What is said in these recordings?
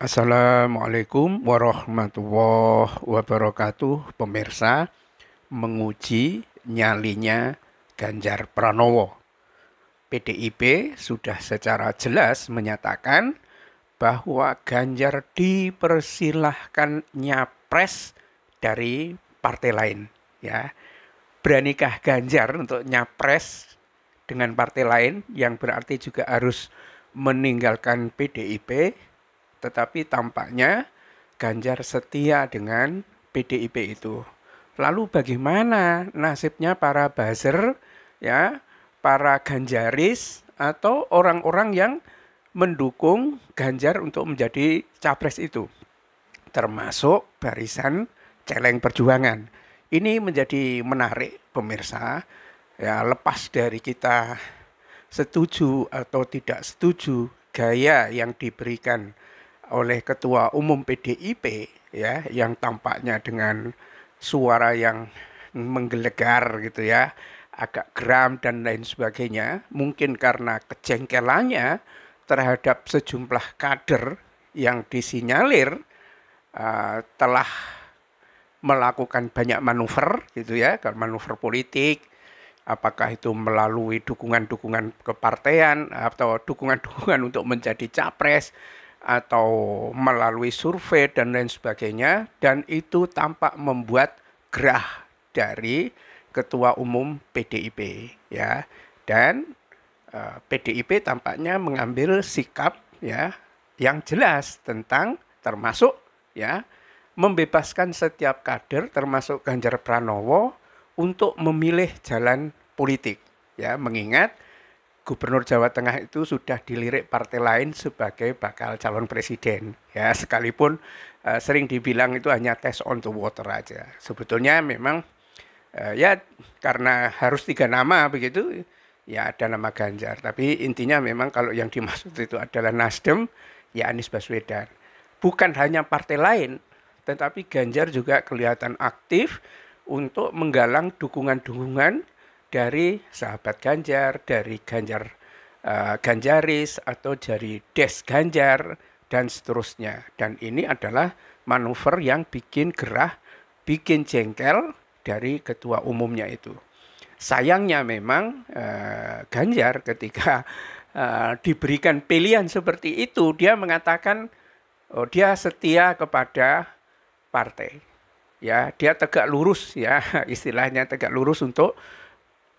Assalamualaikum warahmatullahi wabarakatuh Pemirsa menguji nyalinya Ganjar Pranowo PDIP sudah secara jelas menyatakan bahwa Ganjar dipersilahkan nyapres dari partai lain ya Beranikah Ganjar untuk nyapres dengan partai lain yang berarti juga harus meninggalkan PDIP tetapi tampaknya Ganjar setia dengan PDIP itu. Lalu bagaimana nasibnya para buzzer ya, para Ganjaris atau orang-orang yang mendukung Ganjar untuk menjadi capres itu, termasuk barisan celeng perjuangan. Ini menjadi menarik pemirsa. Ya lepas dari kita setuju atau tidak setuju gaya yang diberikan oleh Ketua Umum PDIP ya yang tampaknya dengan suara yang menggelegar gitu ya, agak geram dan lain sebagainya, mungkin karena kejengkelannya terhadap sejumlah kader yang disinyalir uh, telah melakukan banyak manuver gitu ya, manuver politik, apakah itu melalui dukungan-dukungan kepartean atau dukungan-dukungan untuk menjadi capres atau melalui survei dan lain sebagainya dan itu tampak membuat gerah dari ketua umum PDIP ya dan uh, eh, PDIP tampaknya mengambil sikap ya yang jelas tentang termasuk ya membebaskan setiap kader termasuk Ganjar Pranowo untuk memilih jalan politik ya mengingat Gubernur Jawa Tengah itu sudah dilirik partai lain sebagai bakal calon presiden. Ya, sekalipun uh, sering dibilang itu hanya test on the water aja. Sebetulnya memang uh, ya karena harus tiga nama begitu, ya ada nama Ganjar. Tapi intinya memang kalau yang dimaksud itu adalah Nasdem, ya Anies Baswedan. Bukan hanya partai lain, tetapi Ganjar juga kelihatan aktif untuk menggalang dukungan-dukungan dari sahabat Ganjar, dari Ganjar uh, Ganjaris atau dari Des Ganjar dan seterusnya. Dan ini adalah manuver yang bikin gerah, bikin jengkel dari ketua umumnya itu. Sayangnya memang uh, Ganjar ketika uh, diberikan pilihan seperti itu, dia mengatakan oh, dia setia kepada partai. Ya, dia tegak lurus ya, istilahnya tegak lurus untuk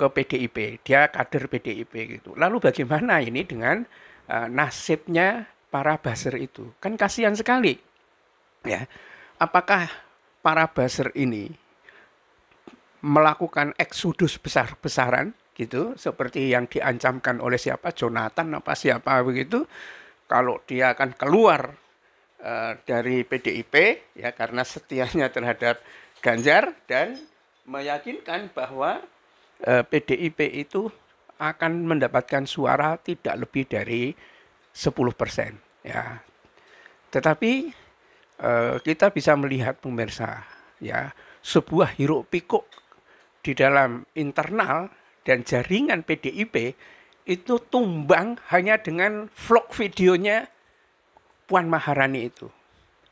ke PDIP, dia kader PDIP gitu. Lalu bagaimana ini dengan uh, nasibnya para baser itu? Kan kasihan sekali. Ya. Apakah para baser ini melakukan eksodus besar-besaran gitu seperti yang diancamkan oleh siapa Jonathan apa siapa begitu kalau dia akan keluar uh, dari PDIP ya karena setianya terhadap Ganjar dan meyakinkan bahwa PDIP eh, itu akan mendapatkan suara tidak lebih dari 10 persen. Ya. Tetapi eh, kita bisa melihat pemirsa ya sebuah hiruk pikuk di dalam internal dan jaringan PDIP itu tumbang hanya dengan vlog videonya Puan Maharani itu.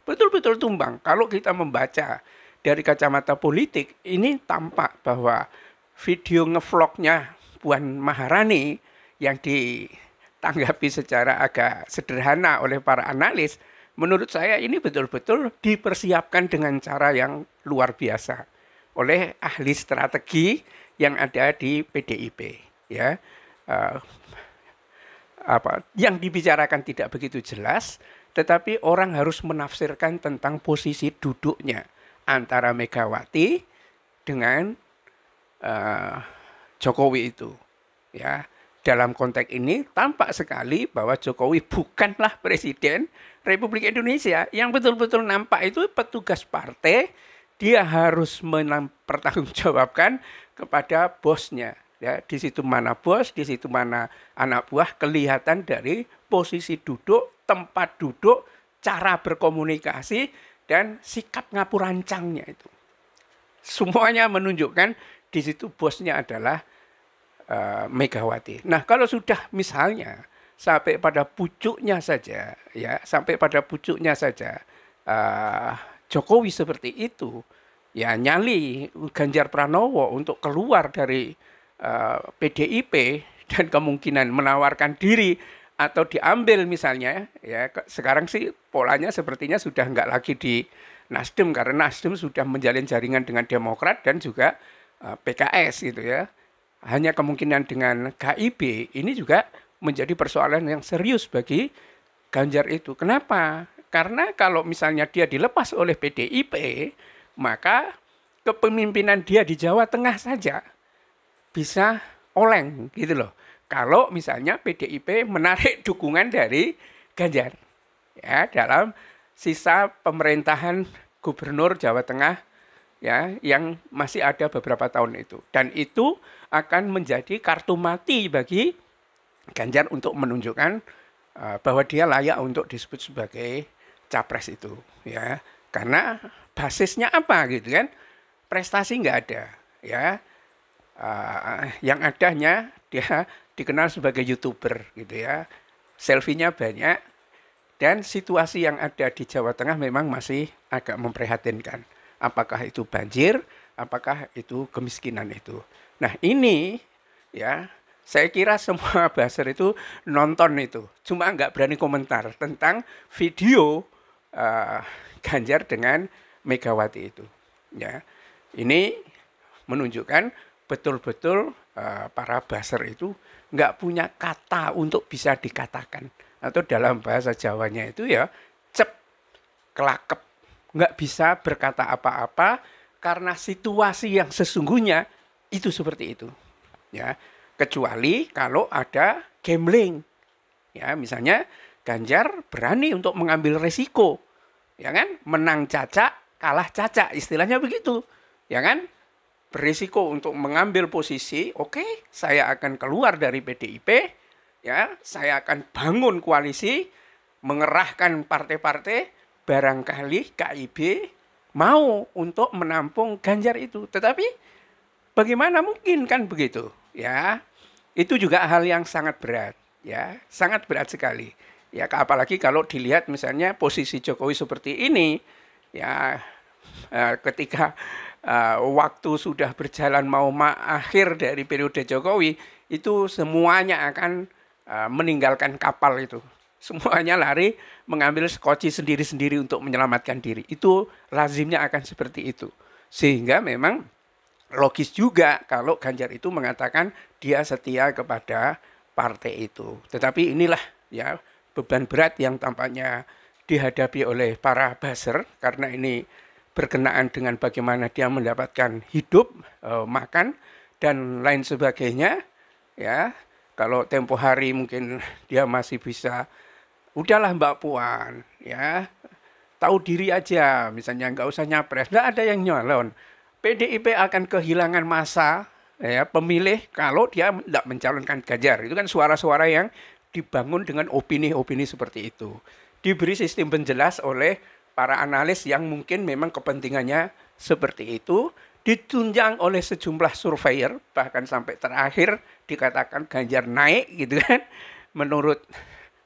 Betul-betul tumbang. Kalau kita membaca dari kacamata politik, ini tampak bahwa video ngevlognya Puan Maharani yang ditanggapi secara agak sederhana oleh para analis, menurut saya ini betul-betul dipersiapkan dengan cara yang luar biasa oleh ahli strategi yang ada di PDIP, ya. Uh, apa yang dibicarakan tidak begitu jelas, tetapi orang harus menafsirkan tentang posisi duduknya antara Megawati dengan Eh, Jokowi itu. Ya, dalam konteks ini tampak sekali bahwa Jokowi bukanlah presiden Republik Indonesia. Yang betul-betul nampak itu petugas partai dia harus mempertanggungjawabkan kepada bosnya. Ya, di situ mana bos, di situ mana anak buah kelihatan dari posisi duduk, tempat duduk, cara berkomunikasi dan sikap ngapurancangnya itu. Semuanya menunjukkan di situ bosnya adalah uh, Megawati. Nah, kalau sudah misalnya sampai pada pucuknya saja, ya sampai pada pucuknya saja uh, Jokowi seperti itu, ya nyali Ganjar Pranowo untuk keluar dari uh, eh, PDIP dan kemungkinan menawarkan diri atau diambil misalnya, ya sekarang sih polanya sepertinya sudah nggak lagi di Nasdem karena Nasdem sudah menjalin jaringan dengan Demokrat dan juga Eh, PKS gitu ya. Hanya kemungkinan dengan KIB ini juga menjadi persoalan yang serius bagi Ganjar itu. Kenapa? Karena kalau misalnya dia dilepas oleh PDIP, maka kepemimpinan dia di Jawa Tengah saja bisa oleng gitu loh. Kalau misalnya PDIP menarik dukungan dari Ganjar ya dalam sisa pemerintahan Gubernur Jawa Tengah ya yang masih ada beberapa tahun itu dan itu akan menjadi kartu mati bagi Ganjar untuk menunjukkan uh, bahwa dia layak untuk disebut sebagai capres itu ya karena basisnya apa gitu kan prestasi nggak ada ya uh, yang adanya dia dikenal sebagai youtuber gitu ya selfie banyak dan situasi yang ada di Jawa Tengah memang masih agak memprihatinkan apakah itu banjir, apakah itu kemiskinan itu. Nah, ini ya saya kira semua buzzer itu nonton itu, cuma nggak berani komentar tentang video uh, Ganjar dengan Megawati itu. Ya, ini menunjukkan betul-betul uh, para buzzer itu nggak punya kata untuk bisa dikatakan atau dalam bahasa Jawanya itu ya cep kelakep nggak bisa berkata apa-apa karena situasi yang sesungguhnya itu seperti itu. Ya, kecuali kalau ada gambling. Ya, misalnya Ganjar berani untuk mengambil resiko. Ya kan? Menang cacak, kalah cacak, istilahnya begitu. Ya kan? Berisiko untuk mengambil posisi, oke, okay, saya akan keluar dari PDIP, ya, saya akan bangun koalisi, mengerahkan partai-partai barangkali KIB mau untuk menampung Ganjar itu. Tetapi bagaimana mungkin kan begitu, ya? Itu juga hal yang sangat berat, ya. Sangat berat sekali. Ya, apalagi kalau dilihat misalnya posisi Jokowi seperti ini, ya eh, ketika eh, waktu sudah berjalan mau akhir dari periode Jokowi, itu semuanya akan eh, meninggalkan kapal itu semuanya lari mengambil skoci sendiri-sendiri untuk menyelamatkan diri. Itu lazimnya akan seperti itu. Sehingga memang logis juga kalau Ganjar itu mengatakan dia setia kepada partai itu. Tetapi inilah ya beban berat yang tampaknya dihadapi oleh para baser karena ini berkenaan dengan bagaimana dia mendapatkan hidup, eh, makan dan lain sebagainya ya. Kalau tempo hari mungkin dia masih bisa udahlah Mbak Puan, ya tahu diri aja, misalnya nggak usah nyapres, nggak ada yang nyalon. PDIP akan kehilangan masa ya pemilih kalau dia tidak mencalonkan Ganjar. Itu kan suara-suara yang dibangun dengan opini-opini seperti itu. Diberi sistem penjelas oleh para analis yang mungkin memang kepentingannya seperti itu, ditunjang oleh sejumlah surveyor bahkan sampai terakhir dikatakan Ganjar naik gitu kan menurut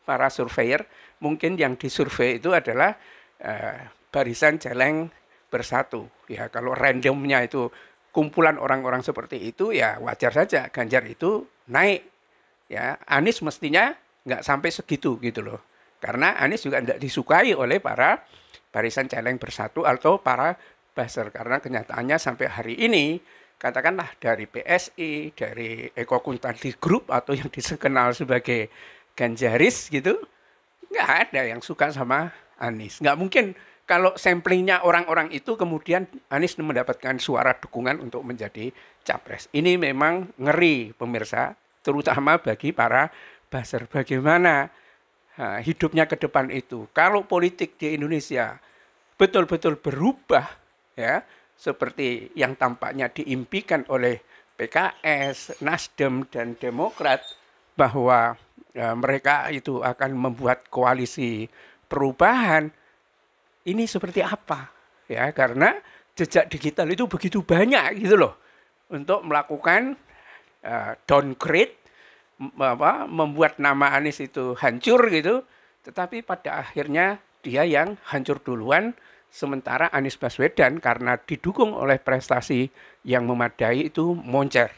para surveyor, mungkin yang disurvei itu adalah eh, barisan celeng bersatu. Ya, kalau randomnya itu kumpulan orang-orang seperti itu ya wajar saja Ganjar itu naik. Ya, Anies mestinya nggak sampai segitu gitu loh. Karena Anies juga tidak disukai oleh para barisan celeng bersatu atau para baser karena kenyataannya sampai hari ini katakanlah dari PSI, dari Eko Kuntadi Group atau yang dikenal sebagai Ganjaris gitu, nggak ada yang suka sama Anies. Nggak mungkin kalau samplingnya orang-orang itu kemudian Anies mendapatkan suara dukungan untuk menjadi capres. Ini memang ngeri pemirsa, terutama bagi para buzzer. Bagaimana hidupnya ke depan itu? Kalau politik di Indonesia betul-betul berubah ya, seperti yang tampaknya diimpikan oleh PKS, Nasdem dan Demokrat bahwa ya, mereka itu akan membuat koalisi perubahan ini seperti apa ya karena jejak digital itu begitu banyak gitu loh untuk melakukan uh, downgrade apa membuat nama Anies itu hancur gitu tetapi pada akhirnya dia yang hancur duluan sementara Anies Baswedan karena didukung oleh prestasi yang memadai itu moncer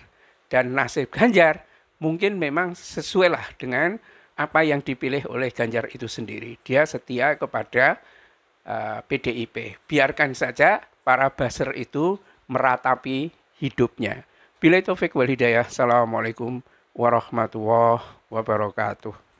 dan nasib Ganjar mungkin memang sesuai lah dengan apa yang dipilih oleh Ganjar itu sendiri. Dia setia kepada uh, eh, PDIP. Biarkan saja para baser itu meratapi hidupnya. Bila itu Fikwal Hidayah. Assalamualaikum warahmatullahi wabarakatuh.